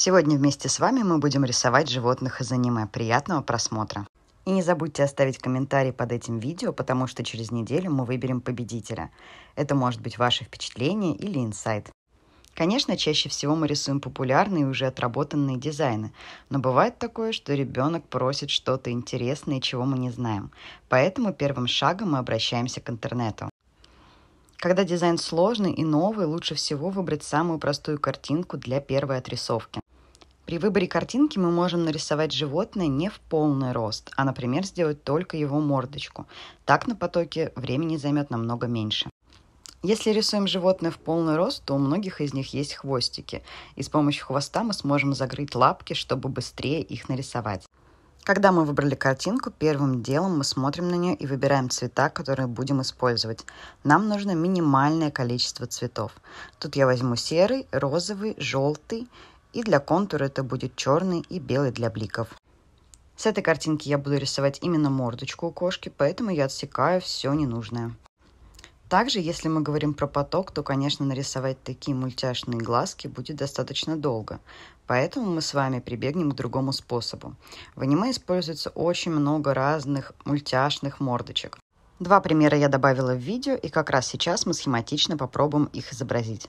Сегодня вместе с вами мы будем рисовать животных из аниме. Приятного просмотра! И не забудьте оставить комментарий под этим видео, потому что через неделю мы выберем победителя. Это может быть ваше впечатление или инсайт. Конечно, чаще всего мы рисуем популярные и уже отработанные дизайны, но бывает такое, что ребенок просит что-то интересное, чего мы не знаем. Поэтому первым шагом мы обращаемся к интернету. Когда дизайн сложный и новый, лучше всего выбрать самую простую картинку для первой отрисовки. При выборе картинки мы можем нарисовать животное не в полный рост, а, например, сделать только его мордочку. Так на потоке времени займет намного меньше. Если рисуем животное в полный рост, то у многих из них есть хвостики, и с помощью хвоста мы сможем закрыть лапки, чтобы быстрее их нарисовать. Когда мы выбрали картинку, первым делом мы смотрим на нее и выбираем цвета, которые будем использовать. Нам нужно минимальное количество цветов. Тут я возьму серый, розовый, желтый, и для контура это будет черный и белый для бликов. С этой картинки я буду рисовать именно мордочку у кошки, поэтому я отсекаю все ненужное. Также, если мы говорим про поток, то, конечно, нарисовать такие мультяшные глазки будет достаточно долго, поэтому мы с вами прибегнем к другому способу. В аниме используется очень много разных мультяшных мордочек. Два примера я добавила в видео, и как раз сейчас мы схематично попробуем их изобразить.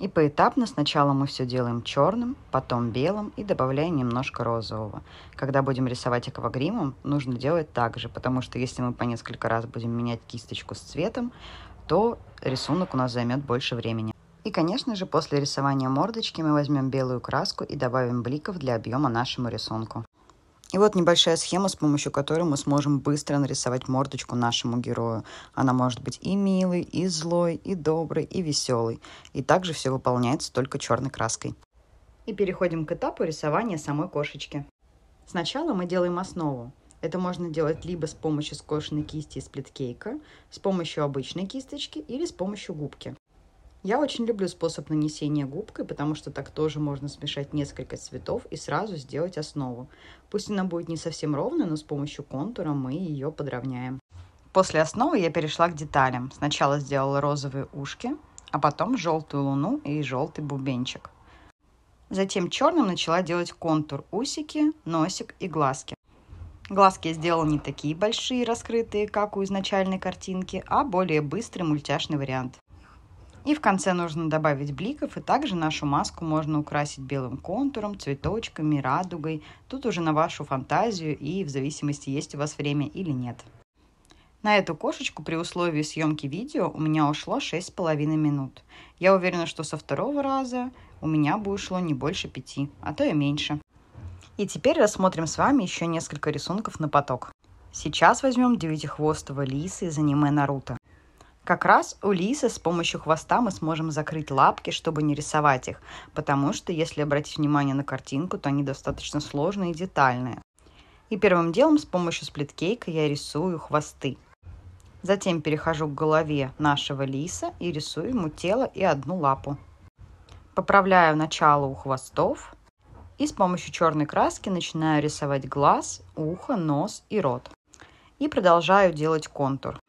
И поэтапно сначала мы все делаем черным, потом белым и добавляем немножко розового. Когда будем рисовать аквагримом, нужно делать так же, потому что если мы по несколько раз будем менять кисточку с цветом, то рисунок у нас займет больше времени. И, конечно же, после рисования мордочки мы возьмем белую краску и добавим бликов для объема нашему рисунку. И вот небольшая схема, с помощью которой мы сможем быстро нарисовать мордочку нашему герою. Она может быть и милой, и злой, и доброй, и веселой. И также все выполняется только черной краской. И переходим к этапу рисования самой кошечки. Сначала мы делаем основу. Это можно делать либо с помощью скошенной кисти из плиткейка, с помощью обычной кисточки или с помощью губки. Я очень люблю способ нанесения губкой, потому что так тоже можно смешать несколько цветов и сразу сделать основу. Пусть она будет не совсем ровной, но с помощью контура мы ее подровняем. После основы я перешла к деталям. Сначала сделала розовые ушки, а потом желтую луну и желтый бубенчик. Затем черным начала делать контур усики, носик и глазки. Глазки я сделала не такие большие, раскрытые, как у изначальной картинки, а более быстрый мультяшный вариант. И в конце нужно добавить бликов, и также нашу маску можно украсить белым контуром, цветочками, радугой. Тут уже на вашу фантазию и в зависимости, есть у вас время или нет. На эту кошечку при условии съемки видео у меня ушло 6,5 минут. Я уверена, что со второго раза у меня бы ушло не больше 5, а то и меньше. И теперь рассмотрим с вами еще несколько рисунков на поток. Сейчас возьмем девятихвостого лиса из аниме Наруто. Как раз у лисы с помощью хвоста мы сможем закрыть лапки, чтобы не рисовать их, потому что, если обратить внимание на картинку, то они достаточно сложные и детальные. И первым делом с помощью сплиткейка я рисую хвосты. Затем перехожу к голове нашего лиса и рисую ему тело и одну лапу. Поправляю начало у хвостов и с помощью черной краски начинаю рисовать глаз, ухо, нос и рот. И продолжаю делать контур.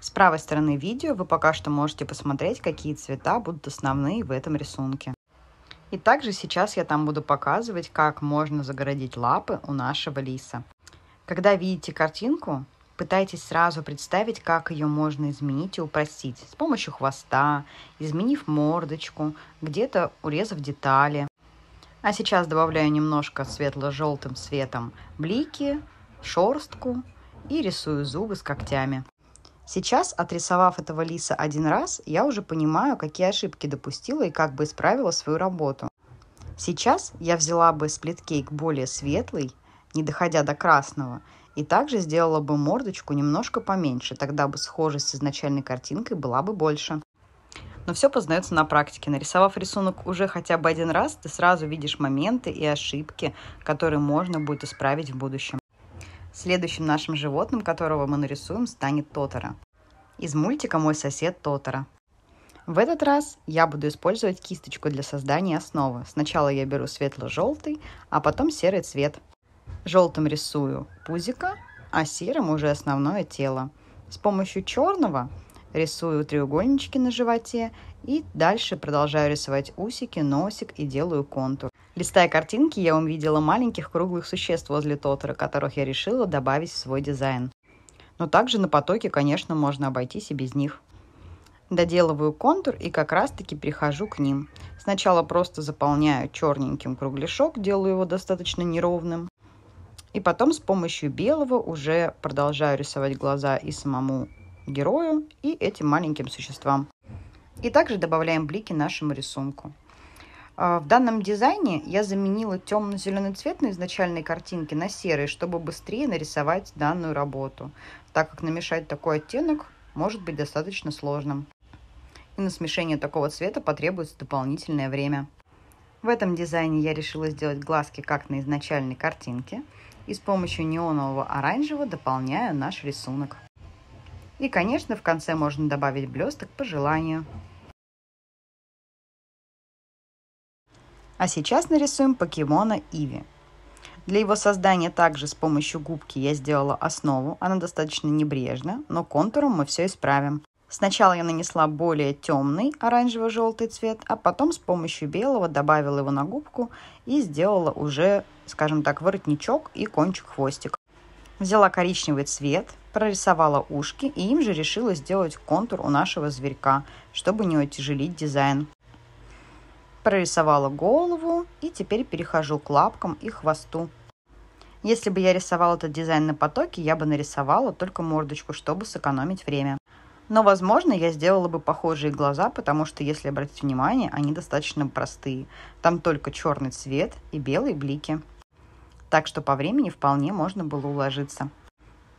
С правой стороны видео вы пока что можете посмотреть, какие цвета будут основные в этом рисунке. И также сейчас я там буду показывать, как можно загородить лапы у нашего лиса. Когда видите картинку, пытайтесь сразу представить, как ее можно изменить и упростить. С помощью хвоста, изменив мордочку, где-то урезав детали. А сейчас добавляю немножко светло-желтым цветом блики, шорстку и рисую зубы с когтями. Сейчас, отрисовав этого лиса один раз, я уже понимаю, какие ошибки допустила и как бы исправила свою работу. Сейчас я взяла бы сплиткейк более светлый, не доходя до красного, и также сделала бы мордочку немножко поменьше, тогда бы схожесть с изначальной картинкой была бы больше. Но все познается на практике. Нарисовав рисунок уже хотя бы один раз, ты сразу видишь моменты и ошибки, которые можно будет исправить в будущем. Следующим нашим животным, которого мы нарисуем, станет Тотора. Из мультика «Мой сосед Тотора». В этот раз я буду использовать кисточку для создания основы. Сначала я беру светло-желтый, а потом серый цвет. Желтым рисую пузика, а серым уже основное тело. С помощью черного рисую треугольнички на животе и дальше продолжаю рисовать усики, носик и делаю контур. Листая картинки, я увидела маленьких круглых существ возле Тотора, которых я решила добавить в свой дизайн. Но также на потоке, конечно, можно обойтись и без них. Доделываю контур и как раз-таки прихожу к ним. Сначала просто заполняю черненьким кругляшок, делаю его достаточно неровным. И потом с помощью белого уже продолжаю рисовать глаза и самому герою, и этим маленьким существам. И также добавляем блики нашему рисунку. А, в данном дизайне я заменила темно-зеленый цвет на изначальной картинке на серый, чтобы быстрее нарисовать данную работу, так как намешать такой оттенок может быть достаточно сложным. И на смешение такого цвета потребуется дополнительное время. В этом дизайне я решила сделать глазки как на изначальной картинке и с помощью неонового оранжевого дополняю наш рисунок. И, конечно, в конце можно добавить блесток по желанию. А сейчас нарисуем покемона Иви. Для его создания также с помощью губки я сделала основу. Она достаточно небрежна, но контуром мы все исправим. Сначала я нанесла более темный оранжево-желтый цвет, а потом с помощью белого добавила его на губку и сделала уже, скажем так, воротничок и кончик хвостик. Взяла коричневый цвет, прорисовала ушки и им же решила сделать контур у нашего зверька, чтобы не утяжелить дизайн прорисовала голову и теперь перехожу к лапкам и хвосту. Если бы я рисовала этот дизайн на потоке, я бы нарисовала только мордочку, чтобы сэкономить время. Но, возможно, я сделала бы похожие глаза, потому что, если обратить внимание, они достаточно простые. Там только черный цвет и белые блики. Так что по времени вполне можно было уложиться.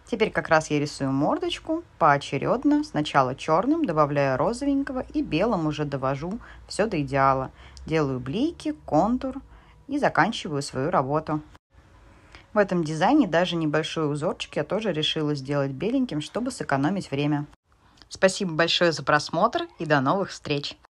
Теперь как раз я рисую мордочку поочередно, сначала черным, добавляя розовенького и белым уже довожу все до идеала. Делаю блики, контур и заканчиваю свою работу. В этом дизайне даже небольшой узорчик я тоже решила сделать беленьким, чтобы сэкономить время. Спасибо большое за просмотр и до новых встреч!